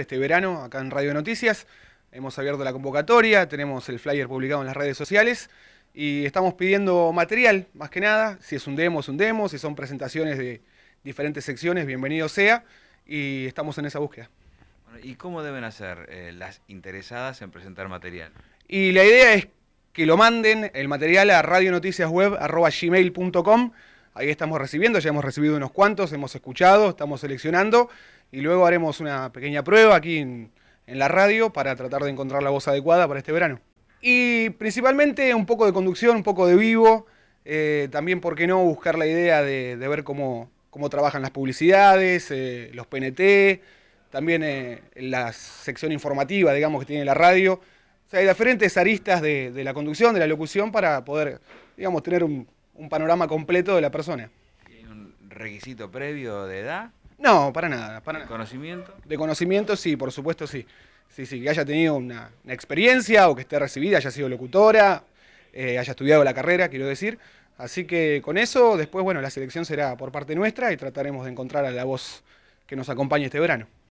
este verano acá en Radio Noticias. Hemos abierto la convocatoria, tenemos el flyer publicado en las redes sociales y estamos pidiendo material, más que nada. Si es un demo, es un demo. Si son presentaciones de diferentes secciones, bienvenido sea. Y estamos en esa búsqueda. ¿Y cómo deben hacer eh, las interesadas en presentar material? Y la idea es que lo manden el material a Radio gmail.com. Ahí estamos recibiendo, ya hemos recibido unos cuantos, hemos escuchado, estamos seleccionando y luego haremos una pequeña prueba aquí en, la radio para tratar de encontrar la voz adecuada para este verano. Y principalmente un poco de conducción, un poco de vivo, eh, también, ¿por qué no?, buscar la idea de, ver cómo, trabajan las publicidades, eh, los PNT, también eh, la sección informativa, digamos, que tiene la radio. O sea, hay diferentes aristas de, de la conducción, de la locución, para poder, digamos, tener un, un panorama completo de la persona. ¿Hay un requisito previo de edad? No, para nada. Para ¿De conocimiento? De conocimiento, sí, por supuesto, sí. Sí, sí, que haya tenido una, experiencia o que esté recibida, haya sido locutora, eh, haya estudiado la carrera, quiero decir. Así que con eso, después, bueno, la selección será por parte nuestra y trataremos de encontrar a la voz que nos acompañe este verano.